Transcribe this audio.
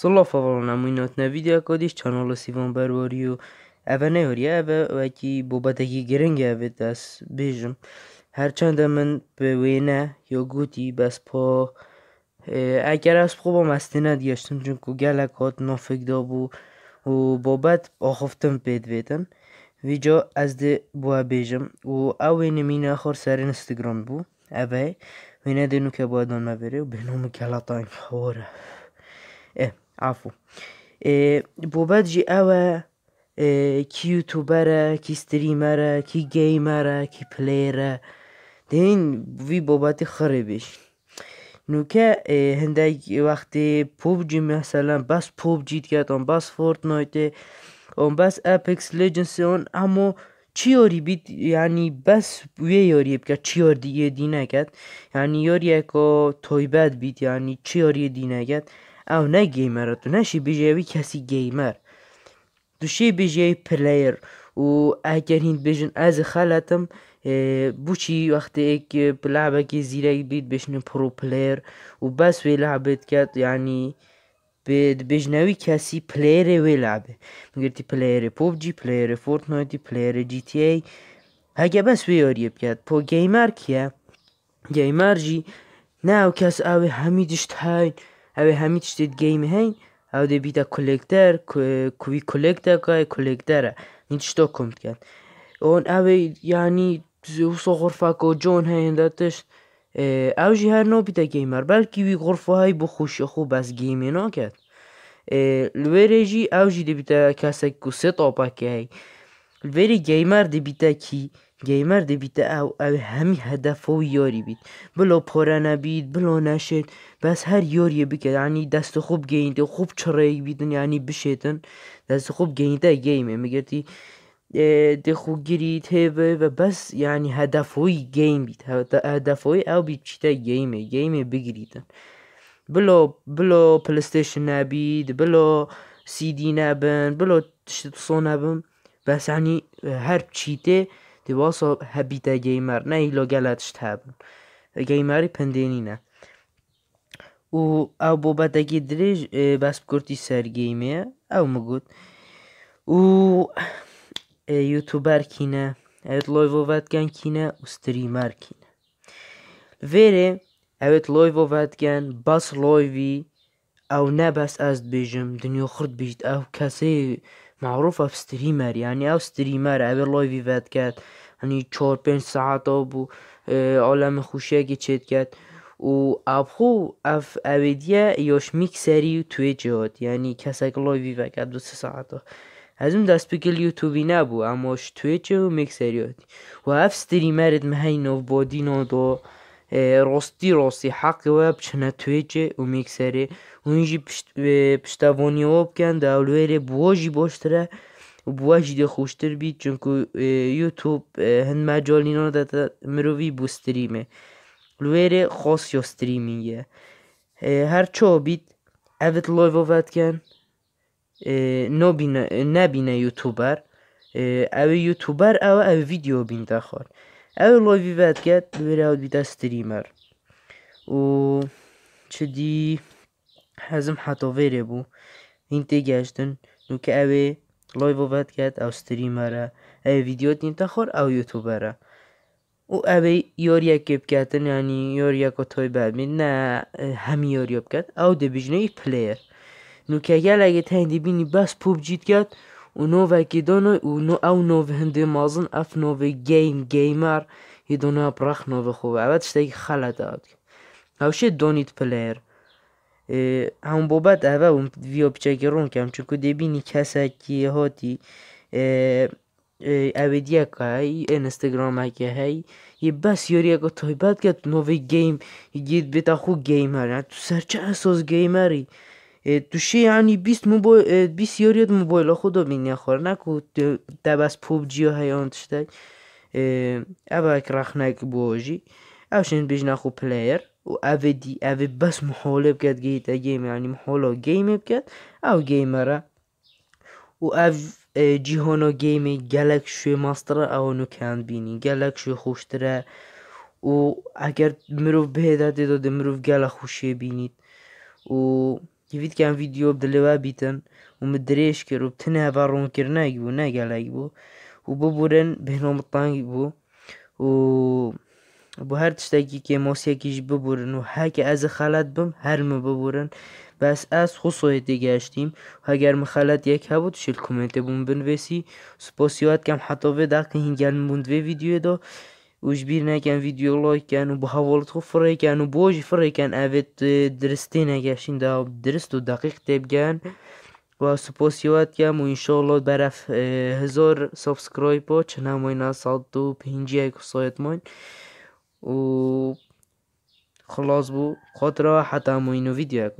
Szólafával na muinatna videókat is و szívan ne اوه نهاری اوه وکی بابتکی گرنگ اوه دست بیجم هرچند من به وینه یا گوتی بس پا اگر از خوبم مستی ندیشتم چون که گلک هات دا بو و بابت آخفتم پید ویجا از ده بو بیجم و اوه مین آخر سر انستگرام بو اوه وینه دینو که بایدان مبره و به نام گلتان عفو بابت جی اوه کی یوتیوبره کی استریمره کی گیمره کی پلیره دین وی بابت خرابش نوکه هندگ وقتی پوبجی مثلا بس پوبجی اون بس فورتنایت اون بس اپکس لجنس اون اما چیاری بیت یعنی بس وی یاری چی چیار دیگه دی نکرد یعنی یاری که تایبت بیت یعنی چیاری دی نکرد او نه گیمره تو وی کسی گیمر تو شی بژێوی پلیر و اگر از از بو چی وقتی ایک وەختەیەک که زیره بید بشن پرو پلیر و بس وی بەس یعنی لابێت کات ینی بێژنەوی کەسی پلێرێ پلیر لابێ گرتی پلیر جی تی ای پلێرە جیتی وی آریه وێ پو گیمر گیمر گیمر جی نه ناو کس او همی دشت های همی هەمی گیم هین او دی بیتا کلکتر کوی کولێکتەکە کولێکتەرە هیچ شتۆ او ئۆن ئەوێ ینی زۆ غرفاکۆ جۆن او هر ئەوژی هەر نۆبیتە گەیمەر بلکی وی غرفهای بۆ جی بەس گەیمێنۆ کرد لێرێژی ئەوژی که کەسێک و سێ تۆپاکەی لێری دی بیتا کی دی بیت او او همی هدف و یاری بیت بلۆ پۆرە هر بلۆ بس هر هەر بکرد یعنی دست خوب گینده خوب یعنی یعنی بشیدن دست خوب گەینتە گەیمێ خوب دخوگیریت و بس یعنی هدف هەدەفۆی گیم بیت هەدەفۆی او بیت بگیرید بلا بلا پلی استیشن نبید بلا سی دی نبن بلا تی سونابم بس یعنی یعنی هر چیته they also habit a gamer نه ایلوگلت شتابن گەیماری پندێنینە و ئەو بۆ بەدەگی درێژ باس کورتی سەرگەیمەیە ئەو مگوت و یوتوبارکینە ئەوێت لۆی ڤۆڤاتگان کینە ئوستریمارکینە vێرێ ئەوێت لۆی ڤۆڤاتگەن بەس لۆیوی ئەو نەبەس ئەست بێژم دنیۆ خرد بیت ئەو کەسەی معروف ئەفستری ماریانی ئەو ستریمار ئەوێ لۆی ڤاتکات یعنی چهار، پنج ساعت ها e, عالم اگه چید کرد و اب خو اف اویدیه یاش میکسری توی جهاد یعنی کسک لایوی وکد دو سه ها از اون دست بگل یوتیوبی نبو اما تویچ و میکسریات و اف ستریمرد مهین و بادینا دو راستی راستی حق و توی تویچه و میکسری و اینجی پشتوانی ها بکن اولویر بواجی باشتره بواجد خوشتر بید چونکو یوتیوب هند مجال اینا داده مروی بو ستریمه لویر خاص یا ستریمینگه هر چا بید اوت لایو آفت کن نبینه یوتیوبر او یوتیوبر او او ویدیو بین دخار او لایوی وید کن لویر او بیده ستریمر و چدی هزم حتا ویره بو این تیگشتن نو که اوه لایو بد کرد او ستریمر ای ویدیو دین تخور او یوتیوبر او او یار یک گپ کردن یعنی یار یک اتای می نه همی یار یاب کرد او ده بیجنه ای پلیر نو که اگر اگه دی بینی بس پوب جیت کرد او نو وکی دانو او نو او نو هنده مازن اف نو و گیم گیمر یه دانو اپ رخ نو خوبه او تشتایی خلا داد او پلیر هم بابت اوه اون ویا پیچه که رون کم چون که دبینی کسی که هاتی اوه دیگه که های انستگرام های که های یه بس یاری اگه تای بد که تو نوی گیم گید بیتا خو گیمر یعنی تو سرچه چه اساس گیمری تو شی یعنی بیست موبایل بیست یاریت موبایل خود رو بینی خور نکو دب از پوب جی های آن تشتک اوه اک رخ نک باجی بیش نخو پلیر و اوه دی اوه بس محولة بقد قيت گیم یعنی محاله محولة گیم بکد او و واف جیهونو گیم گلک شوی ماستره او نو کند بینی گلک شوی خوشتره و اگر مروف بهدت داده مروف گلک خوشی بینید و یوید کن ویدیو بدلوه بیتن و مدریش کرو و بتنه برون کر نگی بو نگلک بو و ببورن به طنگ بو و bu هر tiştekî که kî ji ببورن و هر که از xelet بم هر min بس از خصوصیت گشتیم اگر مخلط یک بود شیل کومنت بون بنویسی سپاسیوات کم و دقیقی هنگل بون و ویدیو دا اوش بیر نکن ویدیو لایک کن و به حوالت خوب فره کن و بوجی فره کن اوید درستی نگشین دا درست و دقیق تبگن و سپاسیوات کم و انشاءالله برف هزار سابسکرایب با چنم اینا صد و پینجی های سایت ماین و خلاص بو خود را حتی موینو ویدیو